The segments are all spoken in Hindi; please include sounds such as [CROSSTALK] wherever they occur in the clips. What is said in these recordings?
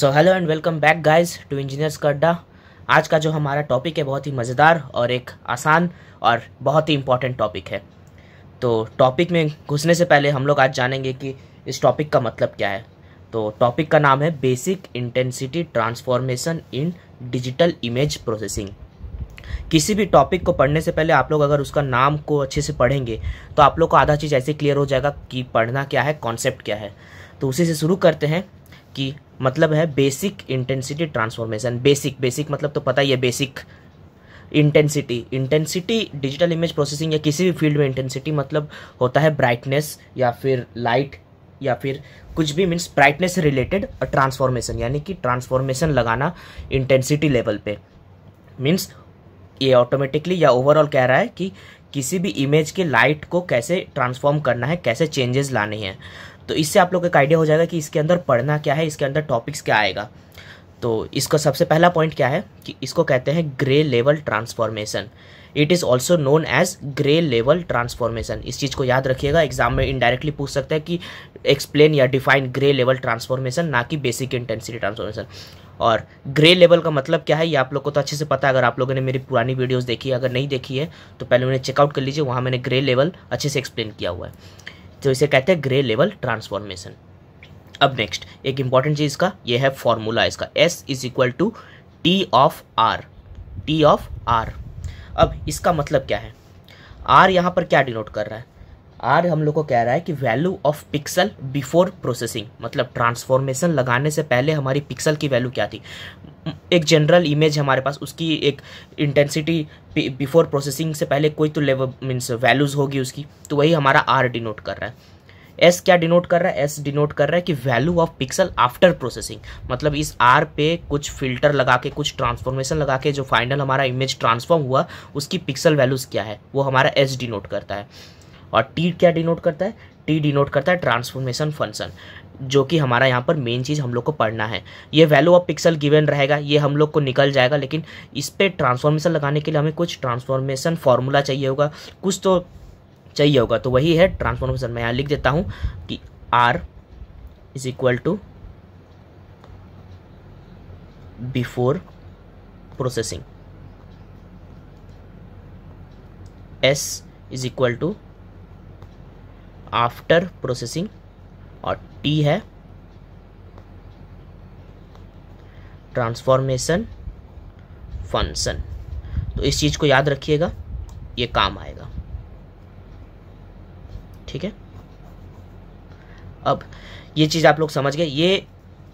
so hello and welcome back guys to engineers का अड्डा आज का जो हमारा टॉपिक है बहुत ही मज़ेदार और एक आसान और बहुत ही इम्पॉर्टेंट टॉपिक है तो टॉपिक में घुसने से पहले हम लोग आज जानेंगे कि इस टॉपिक का मतलब क्या है तो टॉपिक का नाम है basic intensity transformation in digital image processing किसी भी टॉपिक को पढ़ने से पहले आप लोग अगर उसका नाम को अच्छे से पढ़ेंगे तो आप लोग को आधा चीज़ ऐसे क्लियर हो जाएगा कि पढ़ना क्या है कॉन्सेप्ट क्या है तो उसी से शुरू करते हैं कि मतलब है basic intensity transformation basic basic मतलब तो पता ही है basic intensity intensity digital image processing या किसी भी फील्ड में इंटेंसिटी मतलब होता है ब्राइटनेस या फिर लाइट या फिर कुछ भी मीन्स ब्राइटनेस से रिलेटेड ट्रांसफॉर्मेशन यानी कि ट्रांसफॉर्मेशन लगाना इंटेंसिटी लेवल पे मीन्स ये ऑटोमेटिकली या ओवरऑल कह रहा है कि किसी भी इमेज के लाइट को कैसे ट्रांसफॉर्म करना है कैसे चेंजेस लाने हैं तो इससे आप लोग एक आइडिया हो जाएगा कि इसके अंदर पढ़ना क्या है इसके अंदर टॉपिक्स क्या आएगा तो इसका सबसे पहला पॉइंट क्या है कि इसको कहते हैं grey level transformation it is also known as grey level transformation इस चीज़ को याद रखिएगा एग्जाम में इनडायरेक्टली पूछ सकता है कि एक्सप्लेन या डिफाइन ग्रे लेवल ट्रांसफॉर्मेशन ना कि बेसिक इंटेंसिटी ट्रांसफॉर्मेशन और ग्रे लेवल का मतलब क्या है ये आप लोग को तो अच्छे से पता है अगर आप लोगों ने मेरी पुरानी वीडियोज़ देखी है अगर नहीं देखी है तो पहले उन्हें चेकआउट कर लीजिए वहाँ मैंने ग्रे लेवल अच्छे से एक्सप्लेन किया हुआ है तो इसे कहते हैं ग्रे लेवल ट्रांसफॉर्मेशन अब नेक्स्ट एक इंपॉर्टेंट चीज़ का ये है फॉर्मूला इसका S is equal to T of R T of R अब इसका मतलब क्या है आर यहाँ पर क्या डिनोट कर रहा है आर हम लोग को कह रहा है कि value of pixel before processing मतलब ट्रांसफॉर्मेशन लगाने से पहले हमारी पिक्सल की वैल्यू क्या थी एक जनरल इमेज हमारे पास उसकी एक इंटेंसिटी बिफोर प्रोसेसिंग से पहले कोई तो लेवल मीन्स वैल्यूज़ होगी उसकी तो वही हमारा आर डिनोट कर रहा है एस क्या डिनोट कर रहा है एस डिनोट कर रहा है कि value of pixel after processing मतलब इस आर पे कुछ फिल्टर लगा के कुछ ट्रांसफॉर्मेशन लगा के जो फाइनल हमारा इमेज ट्रांसफॉर्म हुआ उसकी पिक्सल वैल्यूज़ क्या है वो हमारा एस डिनोट करता है और टी क्या डिनोट करता है टी डिनोट करता है ट्रांसफॉर्मेशन फंक्शन जो कि हमारा यहाँ पर मेन चीज़ हम लोग को पढ़ना है ये वैल्यू ऑफ पिक्सल गिवन रहेगा ये हम लोग को निकल जाएगा लेकिन इस पर ट्रांसफॉर्मेशन लगाने के लिए हमें कुछ ट्रांसफॉर्मेशन फार्मूला चाहिए होगा कुछ तो चाहिए होगा तो वही है ट्रांसफॉर्मेशन मैं यहाँ लिख देता हूँ कि R is equal to before processing S is equal to after processing और टी है ट्रांसफॉर्मेशन फंक्शन तो इस चीज़ को याद रखिएगा ये काम आएगा ठीक है अब ये चीज़ आप लोग समझ गए ये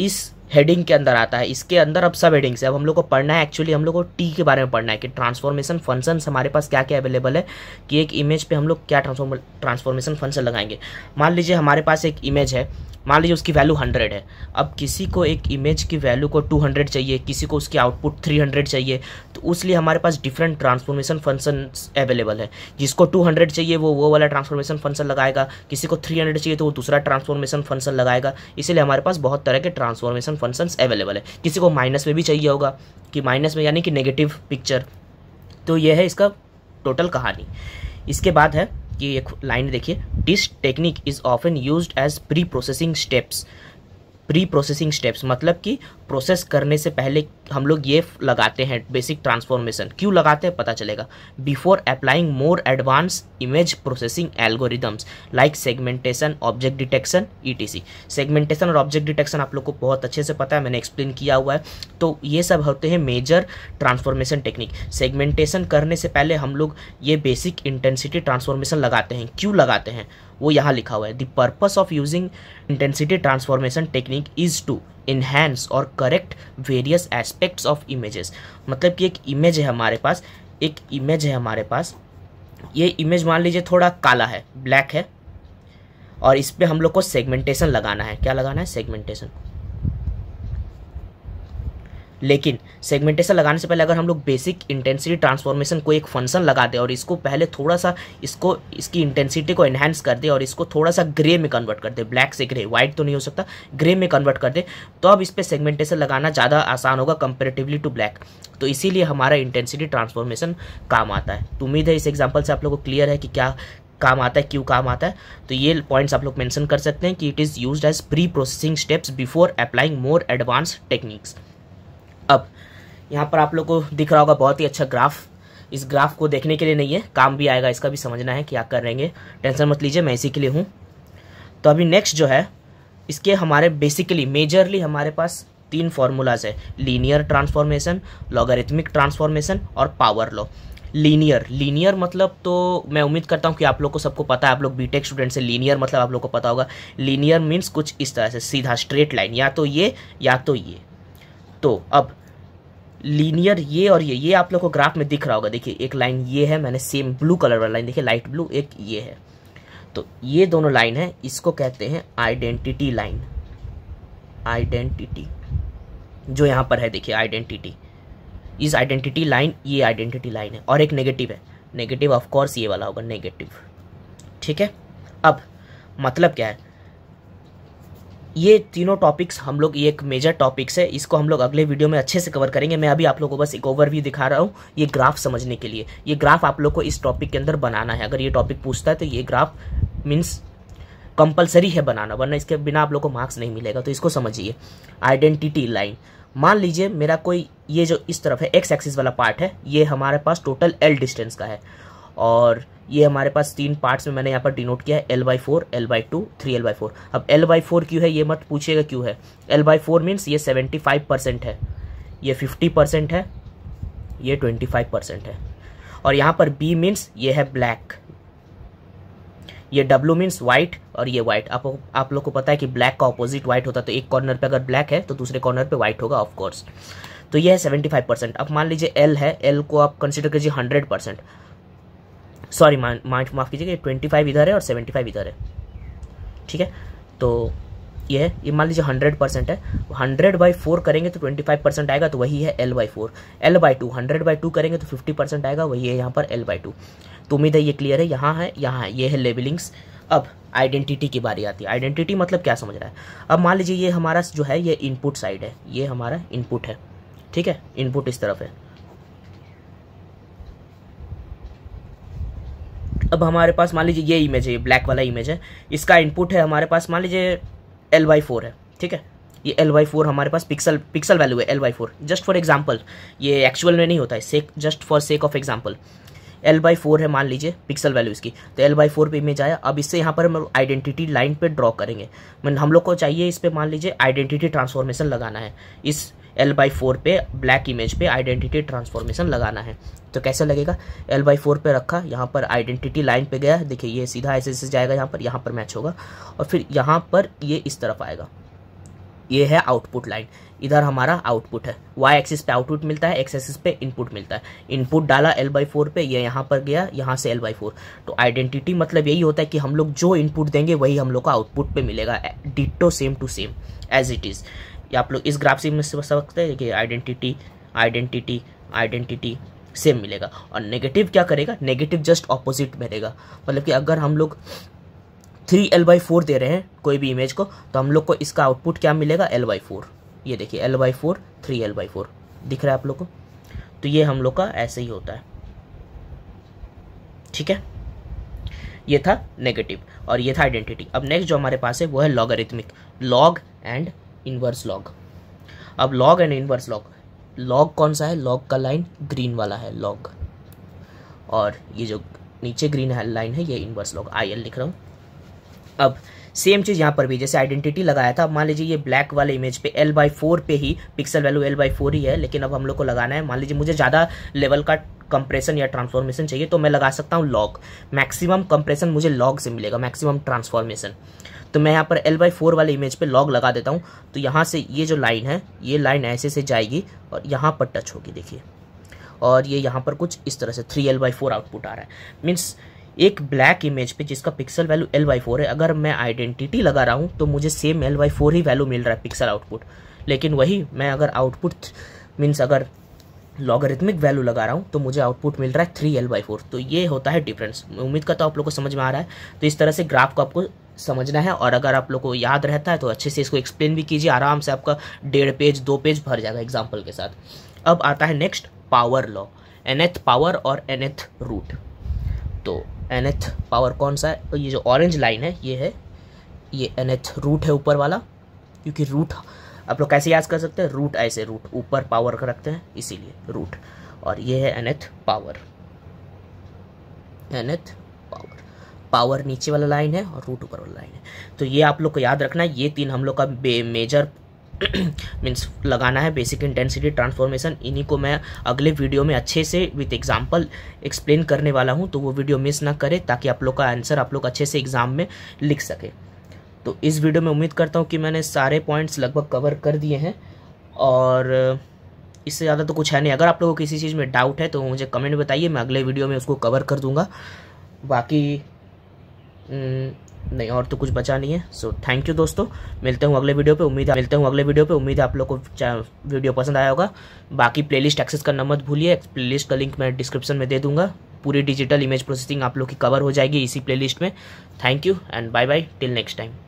इस हेडिंग के अंदर आता है इसके अंदर अब सब हेडिंग्स है अब हम लोग को पढ़ना है एक्चुअली हम लोग को टी के बारे में पढ़ना है कि ट्रांसफॉर्मेशन फंक्शन हमारे पास क्या क्या अवेलेबल है कि एक इमेज पे हम लोग क्या ट्रांसफॉर्म ट्रांसफॉर्मेशन फंक्शन लगाएंगे मान लीजिए हमारे पास एक इमेज है मान लीजिए उसकी वैल्यू हंड्रेड है अब किसी को एक इमेज की वैल्यू को टू हंड्रेड चाहिए किसी को उसकी आउटपुट थ्री हंड्रेड चाहिए तो उस लिए हमारे पास डिफरेंट ट्रांसफॉर्मेशन फंक्शन अवेलेबल है जिसको टू हंड्रेड चाहिए वो वो वाला ट्रांसफॉर्मेशन फंक्शन लगाएगा किसी को थ्री हंड्रेड चाहिए तो वो दूसरा ट्रांसफॉर्मेशन फंक्शन लगाएगा इसलिए हमारे पास बहुत तरह के ट्रांसफॉर्मेशन फंक्शंस अवेलेबल है किसी को माइनस में भी चाहिए होगा कि माइनस में यानी कि नेगेटिव पिक्चर तो यह है इसका टोटल कहानी इसके बाद है कि एक लाइन देखिए this technique is often use as preprocessing steps preprocessing steps मतलब कि प्रोसेस करने से पहले हम लोग ये लगाते हैं बेसिक ट्रांसफॉर्मेशन क्यों लगाते हैं पता चलेगा before applying more advance image processing algorithms like segmentation object detection ETC segmentation और ऑब्जेक्ट डिटेक्शन आप लोग को बहुत अच्छे से पता है मैंने एक्सप्लेन किया हुआ है तो ये सब होते हैं मेजर ट्रांसफॉर्मेशन टेक्निक सेगमेंटेशन करने से पहले हम लोग ये बेसिक इंटेंसिटी ट्रांसफॉर्मेशन लगाते हैं क्यों लगाते हैं वो यहाँ लिखा हुआ है the purpose of using intensity transformation technique is to enhance और correct various aspects of images मतलब कि एक इमेज है हमारे पास एक इमेज है हमारे पास ये इमेज मान लीजिए थोड़ा काला है ब्लैक है और इस पर हम लोग को सेगमेंटेशन लगाना है क्या लगाना है सेगमेंटेशन लेकिन सेगमेंटेशन लगाने से पहले अगर हम लोग बेसिक इंटेंसिटी ट्रांसफॉर्मेशन को एक फंक्शन लगा दें और इसको पहले थोड़ा सा इसको इसकी इंटेंसिटी को एनहेंस कर दे और इसको थोड़ा सा ग्रे में कन्वर्ट कर दे ब्लैक से ग्रे वाइट तो नहीं हो सकता ग्रे में कन्वर्ट कर दे तो अब इस पर सेगमेंटेशन लगाना ज़्यादा आसान होगा कंपेरेटिवली टू ब्लैक तो इसीलिए हमारा इंटेंसिटी ट्रांसफॉर्मेशन काम आता है तो उम्मीद है इस एग्जाम्पल से आप लोग को क्लियर है कि क्या काम आता है क्यों काम आता है तो ये पॉइंट्स आप लोग मेंशन कर सकते हैं कि it is used as preprocessing steps before applying more advance techniques यहाँ पर आप लोग को दिख रहा होगा बहुत ही अच्छा ग्राफ इस ग्राफ को देखने के लिए नहीं है काम भी आएगा इसका भी समझना है क्या कर रहेंगे टेंशन मत लीजिए मैं इसी के लिए हूँ तो अभी नेक्स्ट जो है इसके हमारे बेसिकली मेजरली हमारे पास तीन फार्मूलाज है लीनियर ट्रांसफॉर्मेशन लॉगरिथमिक ट्रांसफॉर्मेशन और पावर लॉ लीनियर लीनियर मतलब तो मैं उम्मीद करता हूँ कि आप लोग को सबको पता है आप लोग बीटेक स्टूडेंट से लीनियर मतलब आप लोग को पता होगा लीनियर मीन्स कुछ इस तरह से सीधा स्ट्रेट लाइन या तो ये या तो ये तो अब लीनियर ये और ये ये आप लोग को ग्राफ में दिख रहा होगा देखिए एक लाइन ये है मैंने सेम ब्लू कलर वाला लाइन देखिए लाइट ब्लू एक ये है तो ये दोनों लाइन है इसको कहते हैं आइडेंटिटी लाइन आइडेंटिटी जो यहाँ पर है देखिए आइडेंटिटी इस आइडेंटिटी लाइन ये आइडेंटिटी लाइन है और एक नेगेटिव है नेगेटिव ऑफकोर्स ये वाला होगा नेगेटिव ठीक है अब मतलब क्या है ये तीनों टॉपिक्स हम लोग ये एक मेजर टॉपिक्स है इसको हम लोग अगले वीडियो में अच्छे से कवर करेंगे मैं अभी आप लोगों को बस एक ओवरव्यू दिखा रहा हूँ ये ग्राफ समझने के लिए ये ग्राफ आप लोग को इस टॉपिक के अंदर बनाना है अगर ये टॉपिक पूछता है तो ये ग्राफ मीन्स कंपलसरी है बनाना वरना इसके बिना आप लोग को मार्क्स नहीं मिलेगा तो इसको समझिए आइडेंटिटी लाइन मान लीजिए मेरा कोई ये जो इस तरफ है एक्स एक्सिस वाला पार्ट है ये हमारे पास टोटल एल डिस्टेंस का है और ये हमारे पास तीन पार्ट्स में मैंने यहाँ पर डिनोट किया है L by four L by two three L by four अब एल बाई फोर क्यों है ये मत पूछिएगा क्यों है एल बाई फोर मीन्स ये सेवेंटी फाइव परसेंट है ये फिफ्टी परसेंट है ये ट्वेंटी फाइव परसेंट है और यहाँ पर बी मीन्स ये है ब्लैक ये डब्लू मीन्स व्हाइट और ये व्हाइट आप आप लोग को पता है कि ब्लैक का ऑपोजिट व्हाइट होता है तो एक कॉर्नर पर अगर ब्लैक है तो दूसरे कॉर्नर पे व्हाइट होगा ऑफकोर्स तो ये है सेवेंटी फाइव परसेंट अब मान लीजिए एल है एल को आप कंसिडर कीजिए हंड्रेड परसेंट सॉरी माफ कीजिएगा ट्वेंटी फाइव इधर है और सेवेंटी फाइव इधर है ठीक है तो ये ये मान लीजिए हंड्रेड परसेंट है हंड्रेड बाई फोर करेंगे तो ट्वेंटी फाइव परसेंट आएगा तो वही है L by four L by two hundred by two करेंगे तो फिफ्टी परसेंट आएगा वही है यहाँ पर एल बाई टू तो उम्मीद है ये क्लियर है यहाँ है यहाँ है ये है लेबलिंग्स अब आइडेंटिटी की बारी आती है आइडेंटिटी मतलब क्या समझ रहा है अब मान लीजिए ये हमारा जो है ये इनपुट साइड है ये हमारा इनपुट है ठीक है इनपुट इस तरफ है अब हमारे पास मान लीजिए ये इमेज है ये ब्लैक वाला इमेज है इसका इनपुट है हमारे पास मान लीजिए एल वाई फोर है ठीक है ये एल वाई फोर हमारे पास पिक्सल पिक्सल वैल्यू है L by four just for example ये एक्चुअल में नहीं होता है sake just for sake of example L by four है मान लीजिए पिक्सल वैल्यू इसकी तो एल बाई फोर पर इमेज आया अब इससे यहाँ पर हम आइडेंटिटी लाइन पे ड्रॉ करेंगे मैं मतलब हम लोग को चाहिए इस पर मान लीजिए आइडेंटिटी ट्रांसफॉर्मेशन लगाना है इस एल बाई फोर पे ब्लैक इमेज पे आइडेंटिटी ट्रांसफॉर्मेशन लगाना है तो कैसे लगेगा एल बाई फोर पर रखा यहाँ पर आइडेंटिटी लाइन पे गया देखिए ये सीधा ऐसे ऐसे जाएगा यहाँ पर यहाँ पर मैच होगा और फिर यहाँ पर ये इस तरफ आएगा ये है आउटपुट लाइन इधर हमारा आउटपुट है वाई एक्सिस पे आउटपुट मिलता है एक्स एक्सिस पे इनपुट मिलता है इनपुट डाला एल बाई फोर पे ये यहाँ पर गया यहाँ से एल बाई फोर तो आइडेंटिटी मतलब यही होता है कि हम लोग जो इनपुट देंगे वही हम लोग का आउटपुट पे मिलेगा ditto same to same as it is या आप लोग इस ग्राफ से समझ सकते हैं कि आइडेंटिटी आइडेंटिटी आइडेंटिटी सेम मिलेगा और नेगेटिव क्या करेगा नेगेटिव जस्ट ऑपोजिट मिलेगा मतलब कि अगर हम लोग थ्री एल बाई फोर दे रहे हैं कोई भी इमेज को तो हम लोग को इसका आउटपुट क्या मिलेगा एल बाई फोर ये देखिए L by four three L by four दिख रहा है आप लोग को तो ये हम लोग का ऐसे ही होता है ठीक है ये था नेगेटिव और ये था आइडेंटिटी अब नेक्स्ट जो हमारे पास है वो है logarithmic log and inverse log अब log and inverse log log कौन सा है लॉग का लाइन ग्रीन वाला है लॉग और ये जो नीचे ग्रीन लाइन है ये इनवर्स लॉग आई एल लिख रहा हूँ अब सेम चीज़ यहाँ पर भी जैसे आइडेंटिटी लगाया था मान लीजिए ये ब्लैक वाले इमेज पे एल बाई फोर पे ही pixel value L by four ही है लेकिन अब हम लोग को लगाना है मान लीजिए मुझे ज़्यादा लेवल का कंप्रेशन या ट्रांसफॉर्मेशन चाहिए तो मैं लगा सकता हूँ लॉग मैक्सिमम कंप्रेशन मुझे लॉग से मिलेगा मैक्सिमम ट्रांसफॉर्मेशन तो मैं यहाँ पर एल बाई फोर वाले इमेज पे लॉग लगा देता हूँ तो यहाँ से ये जो लाइन है ये लाइन ऐसे से जाएगी और यहाँ पर टच होगी देखिए और ये यहाँ पर कुछ इस तरह से three L by four output आ रहा है मीन्स एक ब्लैक इमेज पे जिसका pixel value L by four है अगर मैं आइडेंटिटी लगा रहा हूँ तो मुझे सेम एल वाई फोर ही वैल्यू मिल रहा है पिक्सल आउटपुट लेकिन वही मैं अगर आउटपुट मीन्स अगर लॉगरिथमिक वैल्यू लगा रहा हूँ तो मुझे आउटपुट मिल रहा है थ्री एल बाई फोर तो ये होता है डिफरेंस उम्मीद करता हूँ आप लोग को समझ में आ रहा है तो इस तरह से ग्राफ को आपको समझना है और अगर आप लोग को याद रहता है तो अच्छे से इसको एक्सप्लेन भी कीजिए आराम से आपका डेढ़ पेज दो पेज भर जाएगा एग्जाम्पल के साथ अब आता है next power law nth power और एनएथ रूट तो एनथ पावर कौन सा है तो ये जो ऑरेंज लाइन है ये है ये एनथ रूट है ऊपर वाला क्योंकि रूट आप लोग कैसे याद कर सकते हैं रूट ऐसे रूट ऊपर पावर का रखते हैं इसीलिए रूट और ये है nth power nth power power नीचे वाला लाइन है और रूट ऊपर वाला लाइन है तो ये आप लोग को याद रखना है ये तीन हम लोग का मेजर मीन्स [CLEARS THROAT] लगाना है बेसिक इंटेंसिटी ट्रांसफॉर्मेशन इन्हीं को मैं अगले वीडियो में अच्छे से विथ एग्जाम्पल एक्सप्लेन करने वाला हूँ तो वो वीडियो मिस ना करें ताकि आप लोग का आंसर आप लोग अच्छे से एग्ज़ाम में लिख सके तो इस वीडियो में उम्मीद करता हूँ कि मैंने सारे पॉइंट्स लगभग कवर कर दिए हैं और इससे ज़्यादा तो कुछ है नहीं अगर आप लोगों को किसी चीज़ में डाउट है तो मुझे कमेंट बताइए मैं अगले वीडियो में उसको कवर कर दूँगा बाकी न, हम्म, नहीं और तो कुछ बचा नहीं है सो थैंक यू दोस्तों मिलते हूँ अगले वीडियो पे उम्मीद मिलते हूँ अगले वीडियो पे उम्मीद आप लोग को वीडियो पसंद आया होगा बाकी प्लेलिस्ट एक्सेस करना मत भूलिए प्लेलिस्ट का लिंक मैं डिस्क्रिप्शन में दे दूंगा पूरी डिजिटल इमेज प्रोसेसिंग आप लोग की कवर हो जाएगी इसी प्ले में thank you and bye bye till next time